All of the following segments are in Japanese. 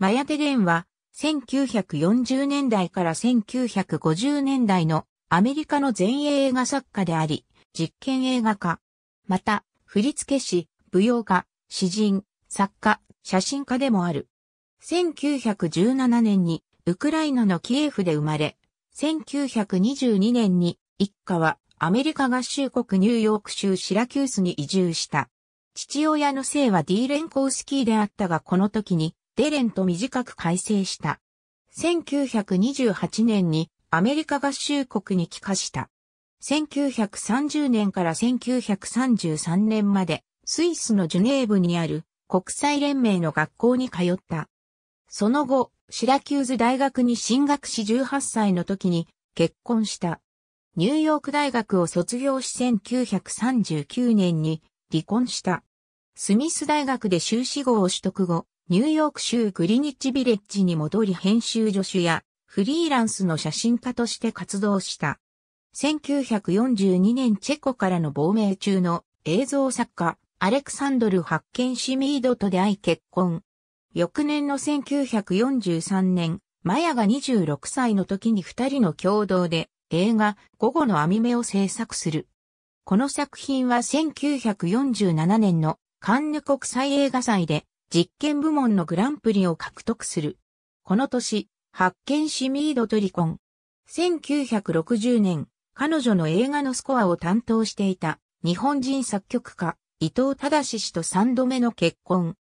マヤテデンは、1940年代から1950年代のアメリカの前衛映画作家であり、実験映画化。また、振付師、舞踊家、詩人、作家、写真家でもある。1917年にウクライナのキエフで生まれ、1922年に一家はアメリカ合衆国ニューヨーク州シラキュースに移住した。父親の姓はディーレンコースキーであったがこの時にデレンと短く改正した。1928年にアメリカ合衆国に帰化した。1930年から1933年までスイスのジュネーブにある国際連盟の学校に通った。その後、シラキューズ大学に進学し18歳の時に結婚した。ニューヨーク大学を卒業し1939年に離婚した。スミス大学で修士号を取得後、ニューヨーク州グリニッジビレッジに戻り編集助手やフリーランスの写真家として活動した。1942年チェコからの亡命中の映像作家アレクサンドル・ハッケンシミードと出会い結婚。翌年の1943年、マヤが26歳の時に二人の共同で映画午後の網目を制作する。この作品は1947年のカンヌ国際映画祭で実験部門のグランプリを獲得する。この年、発見しミードトリコン。1960年、彼女の映画のスコアを担当していた日本人作曲家伊藤忠氏と3度目の結婚。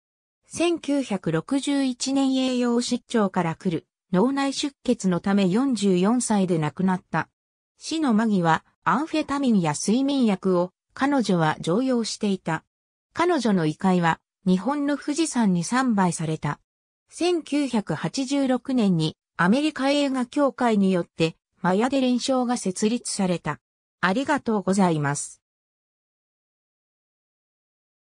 1961年栄養失調から来る脳内出血のため44歳で亡くなった。死の間際、アンフェタミンや睡眠薬を彼女は常用していた。彼女の遺骸は日本の富士山に参拝された。1986年にアメリカ映画協会によってマヤデ連勝が設立された。ありがとうございます。